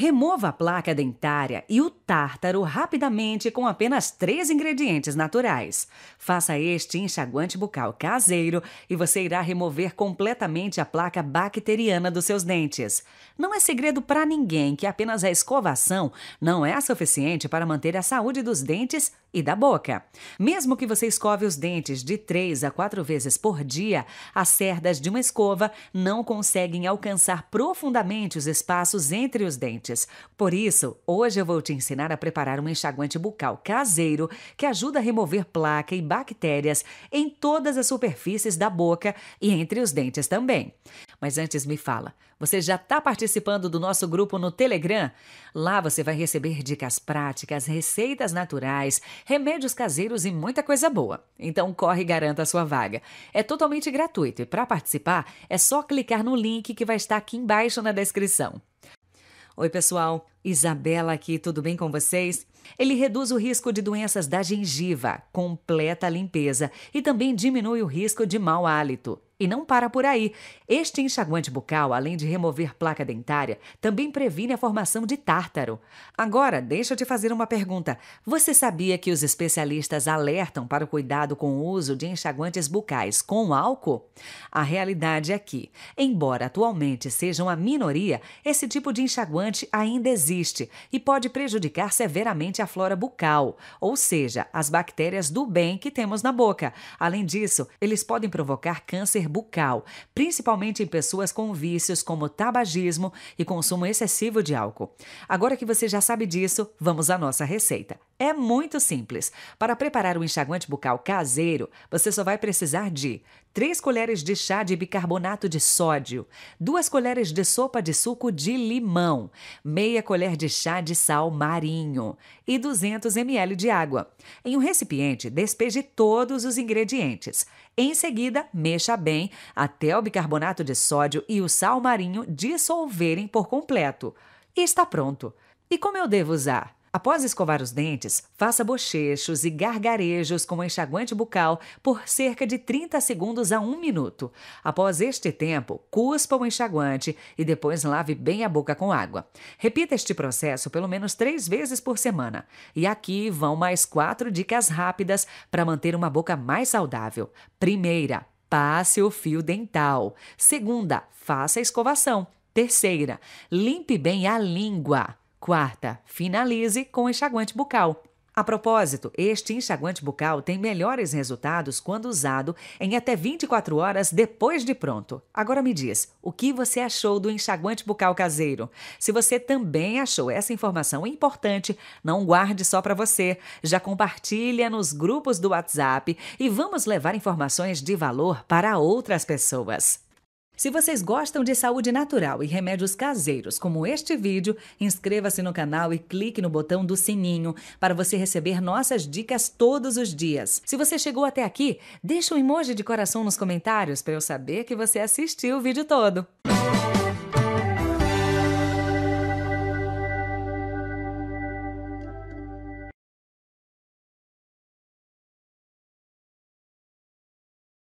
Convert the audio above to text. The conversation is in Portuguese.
Remova a placa dentária e o tártaro rapidamente com apenas três ingredientes naturais. Faça este enxaguante bucal caseiro e você irá remover completamente a placa bacteriana dos seus dentes. Não é segredo para ninguém que apenas a escovação não é suficiente para manter a saúde dos dentes e da boca. Mesmo que você escove os dentes de três a quatro vezes por dia, as cerdas de uma escova não conseguem alcançar profundamente os espaços entre os dentes dentes. Por isso, hoje eu vou te ensinar a preparar um enxaguante bucal caseiro que ajuda a remover placa e bactérias em todas as superfícies da boca e entre os dentes também. Mas antes me fala, você já está participando do nosso grupo no Telegram? Lá você vai receber dicas práticas, receitas naturais, remédios caseiros e muita coisa boa. Então corre e garanta a sua vaga. É totalmente gratuito e para participar é só clicar no link que vai estar aqui embaixo na descrição. Oi, pessoal! Isabela aqui, tudo bem com vocês? Ele reduz o risco de doenças da gengiva, completa a limpeza e também diminui o risco de mau hálito. E não para por aí. Este enxaguante bucal, além de remover placa dentária, também previne a formação de tártaro. Agora, deixa eu te fazer uma pergunta. Você sabia que os especialistas alertam para o cuidado com o uso de enxaguantes bucais com álcool? A realidade é que, embora atualmente sejam a minoria, esse tipo de enxaguante ainda existe existe e pode prejudicar severamente a flora bucal, ou seja, as bactérias do bem que temos na boca. Além disso, eles podem provocar câncer bucal, principalmente em pessoas com vícios como tabagismo e consumo excessivo de álcool. Agora que você já sabe disso, vamos à nossa receita. É muito simples. Para preparar o um enxaguante bucal caseiro, você só vai precisar de 3 colheres de chá de bicarbonato de sódio, 2 colheres de sopa de suco de limão, meia colher de chá de sal marinho e 200 ml de água. Em um recipiente, despeje todos os ingredientes. Em seguida, mexa bem até o bicarbonato de sódio e o sal marinho dissolverem por completo. E está pronto. E como eu devo usar? Após escovar os dentes, faça bochechos e gargarejos com enxaguante bucal por cerca de 30 segundos a 1 minuto. Após este tempo, cuspa o enxaguante e depois lave bem a boca com água. Repita este processo pelo menos três vezes por semana. E aqui vão mais quatro dicas rápidas para manter uma boca mais saudável. Primeira, passe o fio dental. Segunda, faça a escovação. Terceira, limpe bem a língua. Quarta, finalize com enxaguante bucal. A propósito, este enxaguante bucal tem melhores resultados quando usado em até 24 horas depois de pronto. Agora me diz, o que você achou do enxaguante bucal caseiro? Se você também achou essa informação importante, não guarde só para você. Já compartilha nos grupos do WhatsApp e vamos levar informações de valor para outras pessoas. Se vocês gostam de saúde natural e remédios caseiros, como este vídeo, inscreva-se no canal e clique no botão do sininho para você receber nossas dicas todos os dias. Se você chegou até aqui, deixa um emoji de coração nos comentários para eu saber que você assistiu o vídeo todo. Música